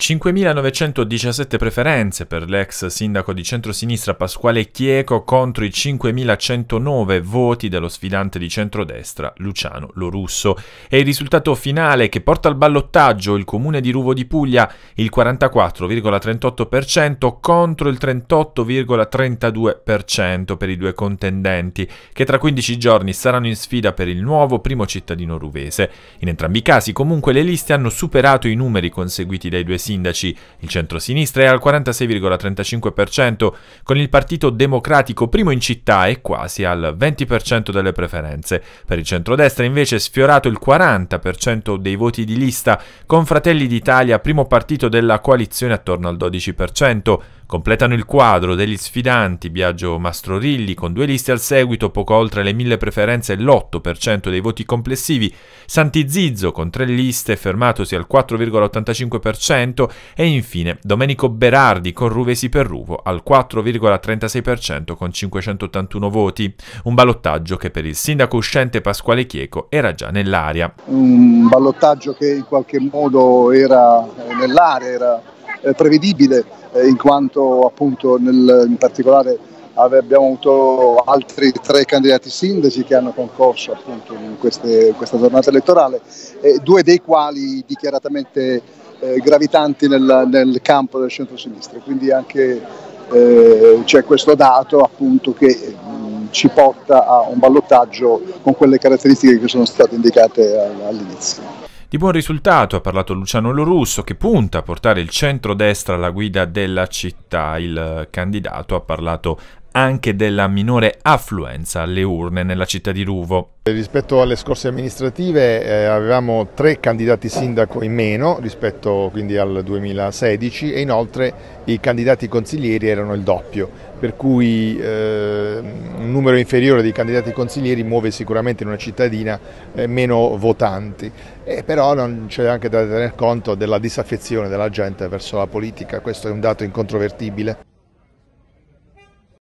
5.917 preferenze per l'ex sindaco di centrosinistra Pasquale Chieco contro i 5.109 voti dello sfidante di centrodestra Luciano Lorusso. È il risultato finale che porta al ballottaggio il comune di Ruvo di Puglia il 44,38% contro il 38,32% per i due contendenti, che tra 15 giorni saranno in sfida per il nuovo primo cittadino ruvese. In entrambi i casi comunque le liste hanno superato i numeri conseguiti dai due sindaci sindaci, il centro-sinistra è al 46,35%, con il Partito Democratico primo in città e quasi al 20% delle preferenze. Per il centrodestra invece è sfiorato il 40% dei voti di lista, con Fratelli d'Italia primo partito della coalizione attorno al 12%. Completano il quadro degli sfidanti Biagio Mastrorilli con due liste al seguito, poco oltre le mille preferenze e l'8% dei voti complessivi, Santi Zizzo con tre liste fermatosi al 4,85% e infine Domenico Berardi con Ruvesi per Ruvo al 4,36% con 581 voti, un ballottaggio che per il sindaco uscente Pasquale Chieco era già nell'aria. Un ballottaggio che in qualche modo era nell'aria, era eh, prevedibile eh, in quanto appunto nel, in particolare abbiamo avuto altri tre candidati sindaci che hanno concorso appunto in, queste, questa giornata elettorale, due dei quali dichiaratamente eh, gravitanti nel, nel, campo del centro-sinistra, quindi anche eh, c'è questo dato appunto che mm, ci porta a un ballottaggio con quelle caratteristiche che sono state indicate all'inizio. Di buon risultato ha parlato Luciano Lorusso che punta a portare il centro-destra alla guida della città. Il candidato ha parlato anche della minore affluenza alle urne nella città di Ruvo. Rispetto alle scorse amministrative eh, avevamo tre candidati sindaco in meno rispetto quindi al 2016 e inoltre i candidati consiglieri erano il doppio, per cui eh, un numero inferiore di candidati consiglieri muove sicuramente in una cittadina eh, meno votanti, e eh, però c'è anche da tener conto della disaffezione della gente verso la politica, questo è un dato incontrovertibile.